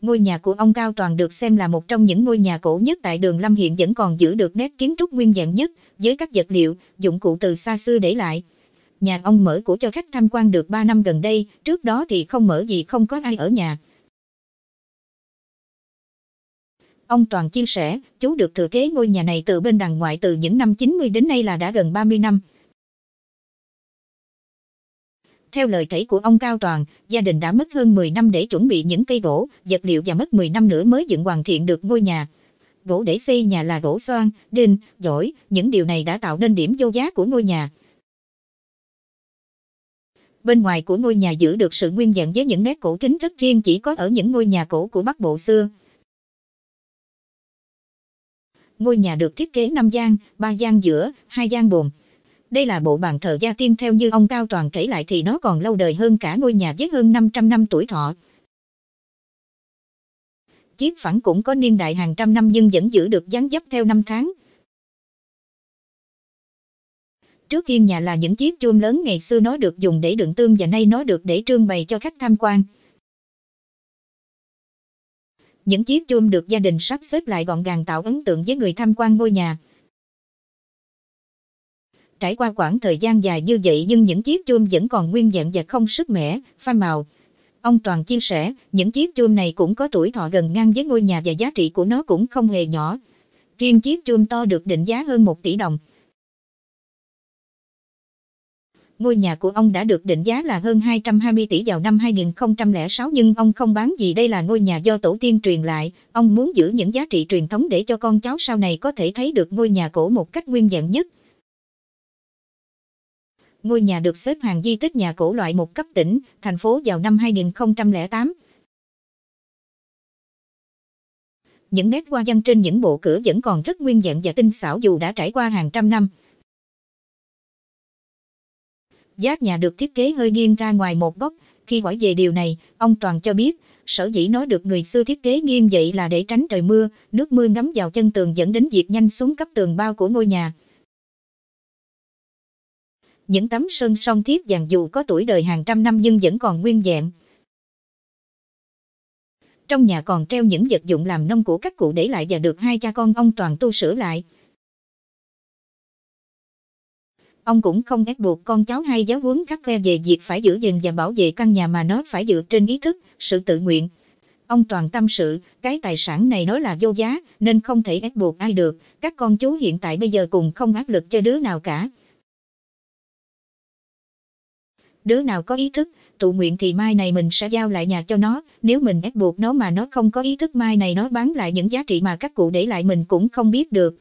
Ngôi nhà của ông Cao Toàn được xem là một trong những ngôi nhà cổ nhất tại đường Lâm hiện vẫn còn giữ được nét kiến trúc nguyên dạng nhất, với các vật liệu, dụng cụ từ xa xưa để lại. Nhà ông mở của cho khách tham quan được 3 năm gần đây, trước đó thì không mở gì không có ai ở nhà. Ông Toàn chia sẻ, chú được thừa kế ngôi nhà này từ bên đằng ngoại từ những năm 90 đến nay là đã gần 30 năm. Theo lời kể của ông Cao Toàn, gia đình đã mất hơn 10 năm để chuẩn bị những cây gỗ, vật liệu và mất 10 năm nữa mới dựng hoàn thiện được ngôi nhà. Gỗ để xây nhà là gỗ xoan, đinh, giỏi, những điều này đã tạo nên điểm vô giá của ngôi nhà. Bên ngoài của ngôi nhà giữ được sự nguyên vẹn với những nét cổ kính rất riêng chỉ có ở những ngôi nhà cổ của Bắc Bộ xưa. Ngôi nhà được thiết kế năm gian, ba gian giữa, hai gian bồn. Đây là bộ bàn thờ gia tiên theo như ông Cao Toàn kể lại thì nó còn lâu đời hơn cả ngôi nhà với hơn 500 năm tuổi thọ. Chiếc phẳng cũng có niên đại hàng trăm năm nhưng vẫn giữ được dáng dấp theo năm tháng. Trước khi nhà là những chiếc chuông lớn ngày xưa nó được dùng để đựng tương và nay nó được để trưng bày cho khách tham quan. Những chiếc chuông được gia đình sắp xếp lại gọn gàng tạo ấn tượng với người tham quan ngôi nhà. Trải qua quãng thời gian dài như vậy nhưng những chiếc chuông vẫn còn nguyên vẹn và không sức mẻ, phai màu. Ông Toàn chia sẻ, những chiếc chuông này cũng có tuổi thọ gần ngang với ngôi nhà và giá trị của nó cũng không hề nhỏ. Riêng chiếc chuông to được định giá hơn 1 tỷ đồng. Ngôi nhà của ông đã được định giá là hơn 220 tỷ vào năm 2006 nhưng ông không bán gì đây là ngôi nhà do tổ tiên truyền lại, ông muốn giữ những giá trị truyền thống để cho con cháu sau này có thể thấy được ngôi nhà cổ một cách nguyên vẹn nhất ngôi nhà được xếp hàng di tích nhà cổ loại một cấp tỉnh, thành phố vào năm 2008. Những nét hoa văn trên những bộ cửa vẫn còn rất nguyên vẹn và tinh xảo dù đã trải qua hàng trăm năm. Giác nhà được thiết kế hơi nghiêng ra ngoài một góc, khi hỏi về điều này, ông Toàn cho biết, sở dĩ nói được người xưa thiết kế nghiêng vậy là để tránh trời mưa, nước mưa ngấm vào chân tường dẫn đến việc nhanh xuống cấp tường bao của ngôi nhà những tấm sơn son thiếp vàng dù có tuổi đời hàng trăm năm nhưng vẫn còn nguyên vẹn. Trong nhà còn treo những vật dụng làm nông của các cụ để lại và được hai cha con ông Toàn tu sửa lại. Ông cũng không ép buộc con cháu hay giáo huấn khắc khe về việc phải giữ gìn và bảo vệ căn nhà mà nó phải dựa trên ý thức, sự tự nguyện. Ông Toàn tâm sự, cái tài sản này nó là vô giá, nên không thể ép buộc ai được, các con chú hiện tại bây giờ cùng không áp lực cho đứa nào cả đứa nào có ý thức, tụ nguyện thì mai này mình sẽ giao lại nhà cho nó, nếu mình ép buộc nó mà nó không có ý thức mai này nó bán lại những giá trị mà các cụ để lại mình cũng không biết được,